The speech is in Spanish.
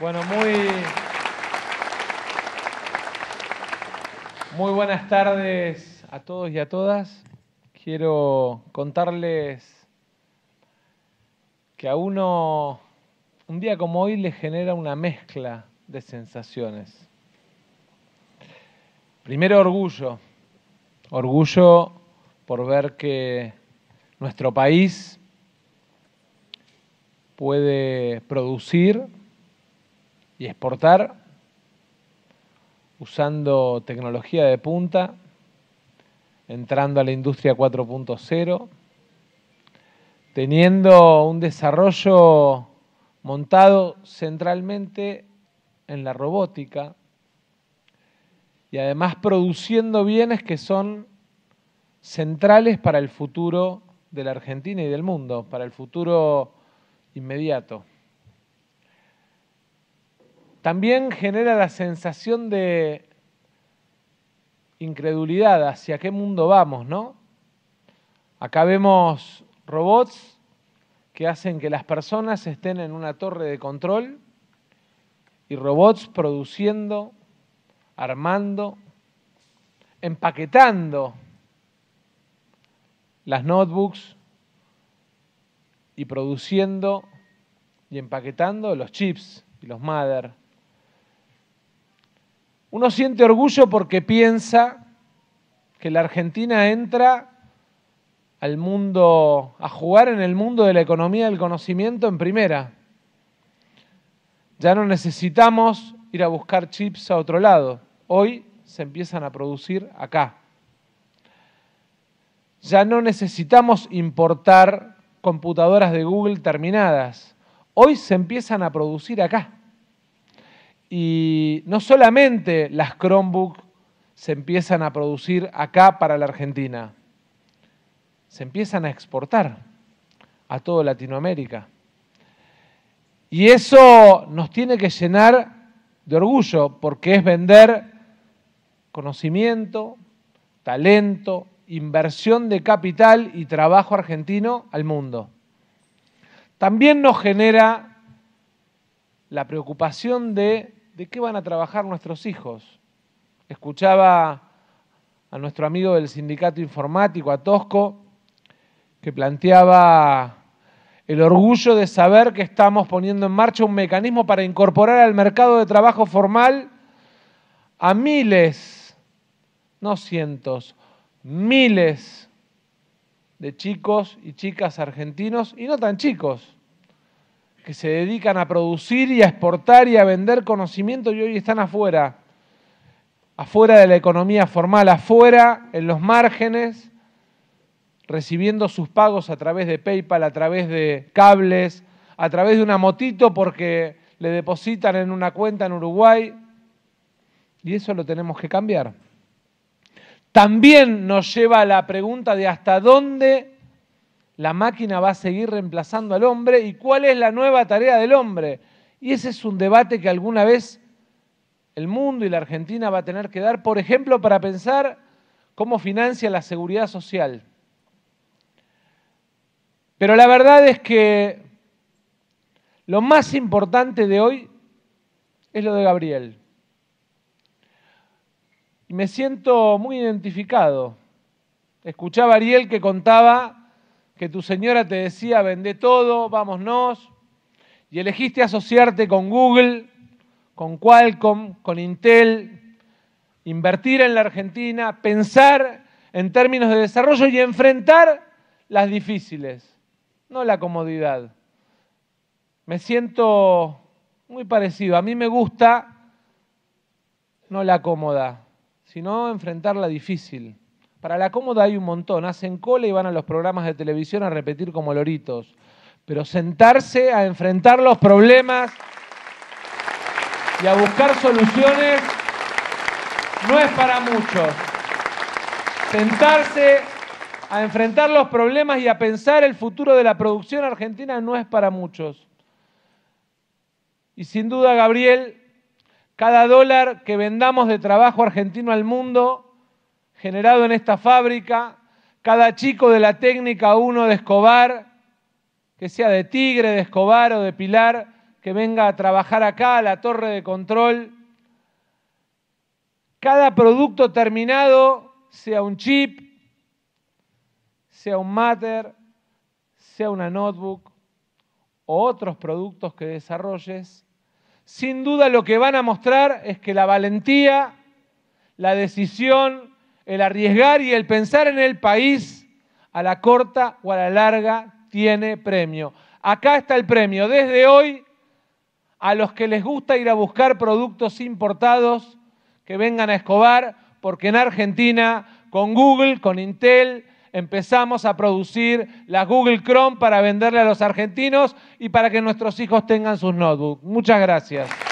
Bueno, muy, muy buenas tardes a todos y a todas. Quiero contarles que a uno un día como hoy le genera una mezcla de sensaciones. Primero orgullo, orgullo por ver que nuestro país puede producir y exportar usando tecnología de punta, entrando a la industria 4.0, teniendo un desarrollo montado centralmente en la robótica y además produciendo bienes que son centrales para el futuro de la Argentina y del mundo, para el futuro inmediato. También genera la sensación de incredulidad hacia qué mundo vamos, ¿no? Acá vemos robots que hacen que las personas estén en una torre de control y robots produciendo, armando, empaquetando las notebooks y produciendo y empaquetando los chips y los mother uno siente orgullo porque piensa que la Argentina entra al mundo, a jugar en el mundo de la economía del conocimiento en primera. Ya no necesitamos ir a buscar chips a otro lado. Hoy se empiezan a producir acá. Ya no necesitamos importar computadoras de Google terminadas. Hoy se empiezan a producir acá y no solamente las Chromebook se empiezan a producir acá para la Argentina, se empiezan a exportar a toda Latinoamérica. Y eso nos tiene que llenar de orgullo, porque es vender conocimiento, talento, inversión de capital y trabajo argentino al mundo. También nos genera la preocupación de de qué van a trabajar nuestros hijos. Escuchaba a nuestro amigo del sindicato informático, a Tosco, que planteaba el orgullo de saber que estamos poniendo en marcha un mecanismo para incorporar al mercado de trabajo formal a miles, no cientos, miles de chicos y chicas argentinos, y no tan chicos, que se dedican a producir y a exportar y a vender conocimiento y hoy están afuera, afuera de la economía formal, afuera, en los márgenes, recibiendo sus pagos a través de PayPal, a través de cables, a través de una motito porque le depositan en una cuenta en Uruguay. Y eso lo tenemos que cambiar. También nos lleva a la pregunta de hasta dónde la máquina va a seguir reemplazando al hombre y cuál es la nueva tarea del hombre. Y ese es un debate que alguna vez el mundo y la Argentina va a tener que dar, por ejemplo, para pensar cómo financia la seguridad social. Pero la verdad es que lo más importante de hoy es lo de Gabriel. Y me siento muy identificado. Escuchaba a Ariel que contaba que tu señora te decía, vende todo, vámonos, y elegiste asociarte con Google, con Qualcomm, con Intel, invertir en la Argentina, pensar en términos de desarrollo y enfrentar las difíciles, no la comodidad. Me siento muy parecido, a mí me gusta no la cómoda, sino enfrentar la difícil. Para la cómoda hay un montón, hacen cola y van a los programas de televisión a repetir como loritos. Pero sentarse a enfrentar los problemas y a buscar soluciones no es para muchos. Sentarse a enfrentar los problemas y a pensar el futuro de la producción argentina no es para muchos. Y sin duda, Gabriel, cada dólar que vendamos de trabajo argentino al mundo generado en esta fábrica, cada chico de la técnica 1 de Escobar, que sea de Tigre, de Escobar o de Pilar, que venga a trabajar acá a la torre de control, cada producto terminado, sea un chip, sea un matter, sea una notebook o otros productos que desarrolles, sin duda lo que van a mostrar es que la valentía, la decisión, el arriesgar y el pensar en el país, a la corta o a la larga, tiene premio. Acá está el premio. Desde hoy, a los que les gusta ir a buscar productos importados, que vengan a Escobar, porque en Argentina, con Google, con Intel, empezamos a producir la Google Chrome para venderle a los argentinos y para que nuestros hijos tengan sus notebooks. Muchas gracias.